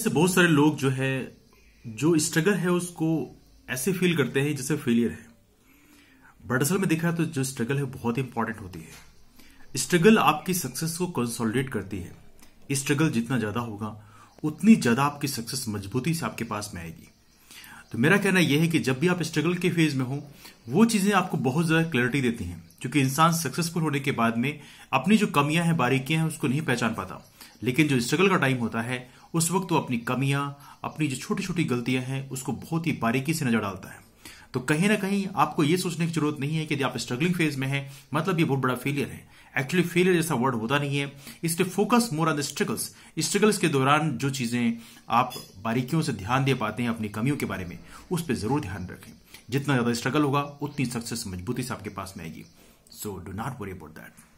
जैसे बहुत सारे लोग जो है जो स्ट्रगल है उसको ऐसे फील करते हैं जैसे फेलियर है बट असल में देखा तो जो स्ट्रगल है बहुत इंपॉर्टेंट होती है स्ट्रगल आपकी सक्सेस को कंसोलिडेट करती है स्ट्रगल जितना ज़्यादा होगा उतनी ज़्यादा आपकी सक्सेस मजबूती से आपके पास में आएगी तो मेरा कहना यह है कि जब भी आप स्ट्रगल के फेज में हो वो चीज़ें आपको बहुत ज़्यादा क्लैरिटी देती हैं क्योंकि इंसान सक्सेसफुल होने के बाद में अपनी जो कमियां हैं बारीकियां हैं उसको नहीं पहचान पाता लेकिन जो स्ट्रगल का टाइम होता है उस वक्त वो अपनी कमियां अपनी जो छोटी छोटी गलतियां हैं उसको बहुत ही बारीकी से नजर डालता है तो कहीं ना कहीं आपको ये सोचने की जरूरत नहीं है कि यदि आप स्ट्रगलिंग फेज में हैं मतलब ये बहुत बड़ा फेलियर है एक्चुअली फेलियर जैसा वर्ड होता नहीं है इसलिए focus more on the struggles struggles के दौरान जो चीजें आप बारीकियों से ध्यान दे पाते हैं अपनी कमियों के बारे में उस पर जरूर ध्यान रखें जितना ज्यादा स्ट्रगल होगा उतनी सक्सेस मजबूती से आपके पास में आएगी so do not worry about that